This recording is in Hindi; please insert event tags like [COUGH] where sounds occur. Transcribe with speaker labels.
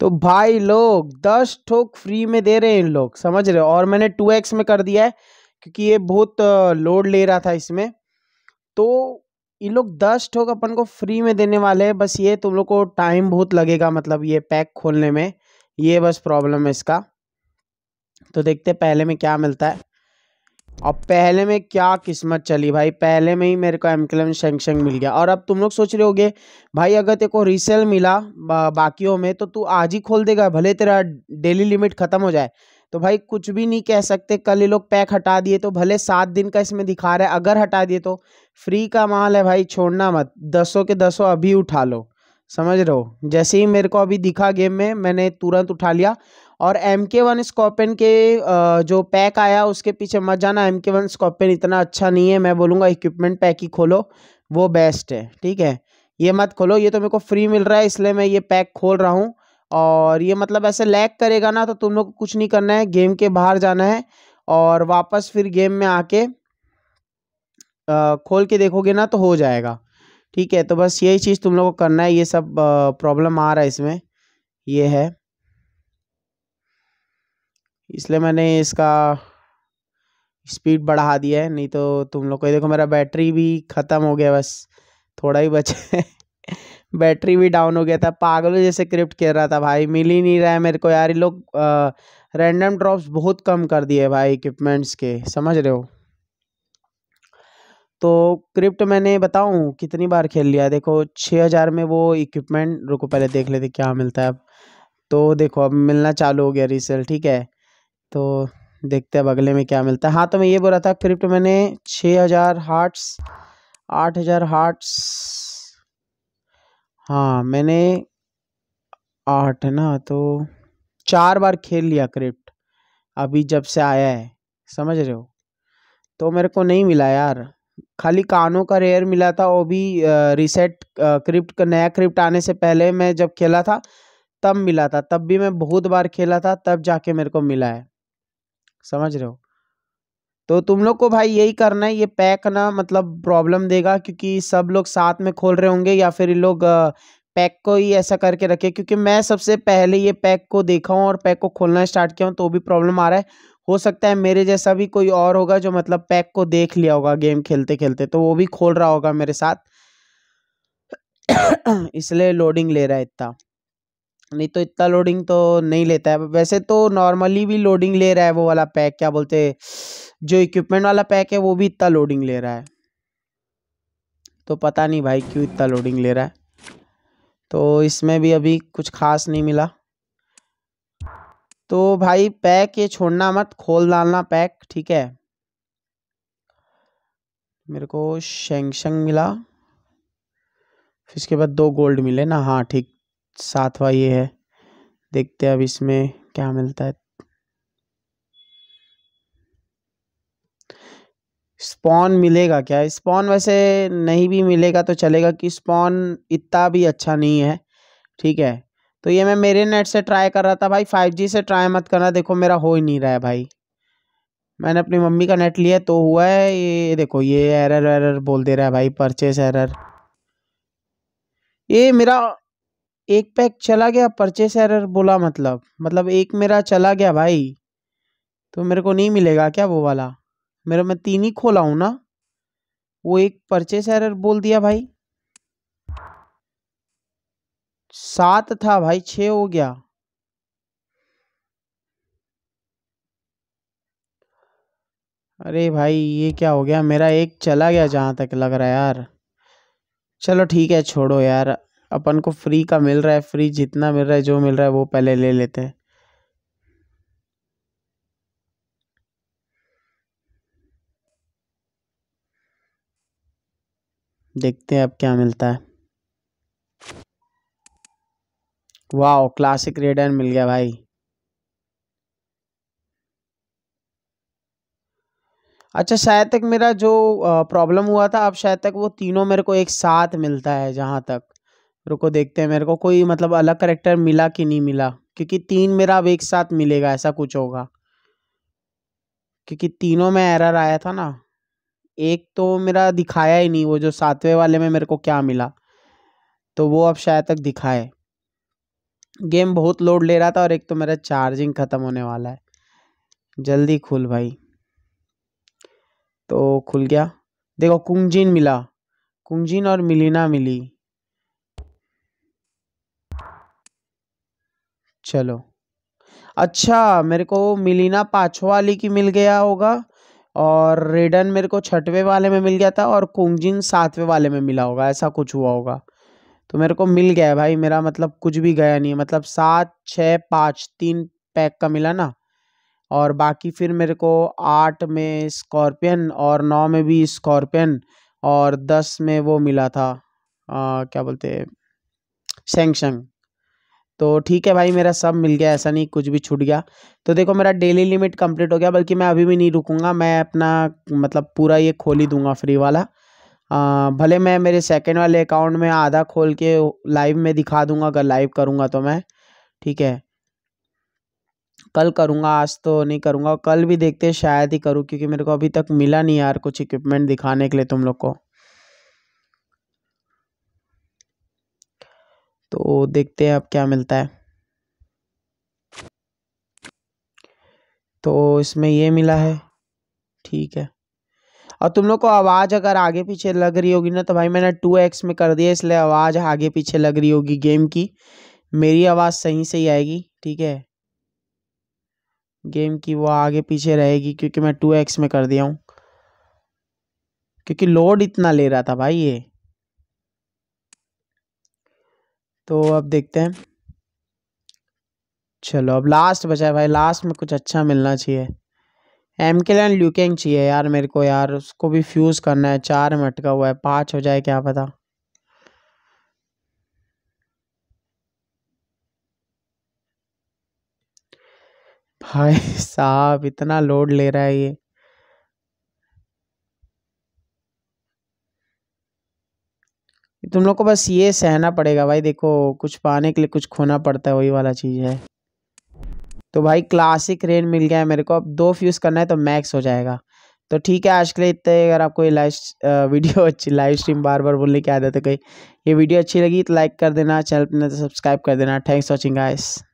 Speaker 1: तो भाई लोग दस ठोक फ्री में दे रहे हैं इन लोग समझ रहे हो और मैंने टू एक्स में कर दिया है क्योंकि ये बहुत लोड ले रहा था इसमें तो ये लोग दस ठोक अपन को फ्री में देने वाले हैं बस ये तुम लोग को टाइम बहुत लगेगा मतलब ये पैक खोलने में ये बस प्रॉब्लम है इसका तो देखते पहले में क्या मिलता है और पहले में क्या किस्मत चली भाई पहले में ही मेरे को एम क्लेम सैंक्शन मिल गया और अब तुम लोग सोच रहे होगे भाई अगर तेरे को रीसेल मिला बा, बाकियों में तो तू आज ही खोल देगा भले तेरा डेली लिमिट ख़त्म हो जाए तो भाई कुछ भी नहीं कह सकते कल ये लोग पैक हटा दिए तो भले सात दिन का इसमें दिखा रहा है अगर हटा दिए तो फ्री का माल है भाई छोड़ना मत दसों के दसों अभी उठा लो समझ रहे हो जैसे ही मेरे को अभी दिखा गेम में मैंने तुरंत उठा लिया और एम के वन स्कॉर्पियन के जो पैक आया उसके पीछे मत जाना एम के वन स्कॉर्पियन इतना अच्छा नहीं है मैं बोलूँगा इक्विपमेंट पैक ही खोलो वो बेस्ट है ठीक है ये मत खोलो ये तो मेरे को फ्री मिल रहा है इसलिए मैं ये पैक खोल रहा हूँ और ये मतलब ऐसे लैग करेगा ना तो तुम लोग को कुछ नहीं करना है गेम के बाहर जाना है और वापस फिर गेम में आके आ, खोल के देखोगे ना तो हो जाएगा ठीक है तो बस यही चीज़ तुम लोग को करना है ये सब प्रॉब्लम आ रहा है इसमें ये है इसलिए मैंने इसका स्पीड बढ़ा दिया है नहीं तो तुम लोग को देखो मेरा बैटरी भी ख़त्म हो गया बस थोड़ा ही बचा बैटरी भी डाउन हो गया था पागलों जैसे क्रिप्ट खेल रहा था भाई मिल ही नहीं रहा है मेरे को यार ये लोग रैंडम ड्रॉप्स बहुत कम कर दिए भाई इक्विपमेंट्स के समझ रहे हो तो क्रिप्ट मैंने बताऊँ कितनी बार खेल लिया देखो छः हज़ार में वो इक्विपमेंट रुको पहले देख लेते क्या मिलता है अब तो देखो अब मिलना चालू हो गया रिसल ठीक है तो देखते हैं अब अगले में क्या मिलता है हाँ तो मैं ये बोला था क्रिप्ट मैंने छः हज़ार हार्ट्स आठ हज़ार हार्ट्स हाँ मैंने आठ है ना तो चार बार खेल लिया क्रिप्ट अभी जब से आया है समझ रहे हो तो मेरे को नहीं मिला यार खाली कानों का रेयर मिला था वो भी रिसेट क्रिप्ट का नया क्रिप्ट आने से पहले मैं जब खेला था तब मिला था तब भी मैं बहुत बार खेला था तब जाके मेरे को मिला है समझ रहे हो तो तुम लोग को भाई यही करना है ये पैक ना मतलब प्रॉब्लम देगा क्योंकि सब लोग साथ में खोल रहे होंगे या फिर लोग पैक को ही ऐसा करके रखे क्योंकि मैं सबसे पहले ये पैक को देखा हूँ और पैक को खोलना स्टार्ट किया हूँ तो भी प्रॉब्लम आ रहा है हो सकता है मेरे जैसा भी कोई और होगा जो मतलब पैक को देख लिया होगा गेम खेलते खेलते तो वो भी खोल रहा होगा मेरे साथ [COUGHS] इसलिए लोडिंग ले रहा है इतना नहीं तो इतना लोडिंग तो नहीं लेता है वैसे तो नॉर्मली भी लोडिंग ले रहा है वो वाला पैक क्या बोलते जो इक्विपमेंट वाला पैक है वो भी इतना लोडिंग ले रहा है तो पता नहीं भाई क्यों इतना लोडिंग ले रहा है तो इसमें भी अभी कुछ खास नहीं मिला तो भाई पैक ये छोड़ना मत खोल डालना पैक ठीक है मेरे को शेंगशंग मिला फिर इसके बाद दो गोल्ड मिले ना हाँ ठीक सातवा ये है देखते हैं अब इसमें क्या मिलता है स्पॉन मिलेगा क्या स्पॉन वैसे नहीं भी मिलेगा तो चलेगा कि स्पॉन इतना भी अच्छा नहीं है ठीक है तो ये मैं मेरे नेट से ट्राई कर रहा था भाई फाइव जी से ट्राई मत करना देखो मेरा हो ही नहीं रहा है भाई मैंने अपनी मम्मी का नेट लिया तो हुआ है ये देखो ये एरर एरर बोल दे रहा है भाई परचेस एरर ये मेरा एक पैक चला गया परचेस एरर बोला मतलब मतलब एक मेरा चला गया भाई तो मेरे को नहीं मिलेगा क्या वो वाला मेरा मैं तीन ही खोला हूँ ना वो एक परचेस एरर बोल दिया भाई सात था भाई छ हो गया अरे भाई ये क्या हो गया मेरा एक चला गया जहाँ तक लग रहा है यार चलो ठीक है छोड़ो यार अपन को फ्री का मिल रहा है फ्री जितना मिल रहा है जो मिल रहा है वो पहले ले लेते हैं देखते हैं अब क्या मिलता है वाह क्लासिक रेडन मिल गया भाई अच्छा शायद तक मेरा जो प्रॉब्लम हुआ था अब शायद तक वो तीनों मेरे को एक साथ मिलता है जहां तक रुको देखते हैं मेरे को कोई मतलब अलग करेक्टर मिला कि नहीं मिला क्योंकि तीन मेरा अब एक साथ मिलेगा ऐसा कुछ होगा क्योंकि तीनों में एरर आया था ना एक तो मेरा दिखाया ही नहीं वो जो सातवें वाले में मेरे को क्या मिला तो वो अब शायद तक दिखाए गेम बहुत लोड ले रहा था और एक तो मेरा चार्जिंग ख़त्म होने वाला है जल्दी खुल भाई तो खुल गया देखो कुंगजिन मिला कुंगजिन और मिलीना मिली चलो अच्छा मेरे को मिलीना पाँचों वाली की मिल गया होगा और रेडन मेरे को छठवें वाले में मिल गया था और कुंगजिन सातवें वाले में मिला होगा ऐसा कुछ हुआ होगा तो मेरे को मिल गया भाई मेरा मतलब कुछ भी गया नहीं है मतलब सात छः पाँच तीन पैक का मिला ना और बाकी फिर मेरे को आठ में स्कॉर्पियन और नौ में भी स्कॉर्पियन और दस में वो मिला था आ, क्या बोलते सैमसंग तो ठीक है भाई मेरा सब मिल गया ऐसा नहीं कुछ भी छूट गया तो देखो मेरा डेली लिमिट कंप्लीट हो गया बल्कि मैं अभी भी नहीं रुकूंगा मैं अपना मतलब पूरा ये खोल ही दूंगा फ्री वाला आ, भले मैं मेरे सेकंड वाले अकाउंट में आधा खोल के लाइव में दिखा दूंगा अगर लाइव करूँगा तो मैं ठीक है कल करूँगा आज तो नहीं करूँगा कल भी देखते शायद ही करूँ क्योंकि मेरे को अभी तक मिला नहीं यार कुछ इक्विपमेंट दिखाने के लिए तुम लोग को तो देखते हैं अब क्या मिलता है तो इसमें ये मिला है ठीक है और तुम लोग को आवाज़ अगर आगे पीछे लग रही होगी ना तो भाई मैंने टू एक्स में कर दिया इसलिए आवाज़ आगे पीछे लग रही होगी गेम की मेरी आवाज़ सही से ही आएगी ठीक है गेम की वो आगे पीछे रहेगी क्योंकि मैं टू एक्स में कर दिया हूँ क्योंकि लोड इतना ले रहा था भाई ये तो अब देखते हैं चलो अब लास्ट बचा है भाई लास्ट में कुछ अच्छा मिलना चाहिए एम के लैंड ल्यूकेंग चाहिए यार मेरे को यार उसको भी फ्यूज़ करना है चार में अटका हुआ है पाँच हो जाए क्या पता भाई साहब इतना लोड ले रहा है ये तुम लोग को बस ये सहना पड़ेगा भाई देखो कुछ पाने के लिए कुछ खोना पड़ता है वही वाला चीज़ है तो भाई क्लासिक रेन मिल गया है मेरे को अब दो फ्यूज़ करना है तो मैक्स हो जाएगा तो ठीक है आज के लिए इतने अगर आपको ये लाइव वीडियो [LAUGHS] अच्छी लाइव स्ट्रीम बार बार बोलने की आदत है कहीं ये वीडियो अच्छी लगी तो लाइक कर देना चैनल पर सब्सक्राइब तो कर देना थैंक्स वॉचिंग गाइस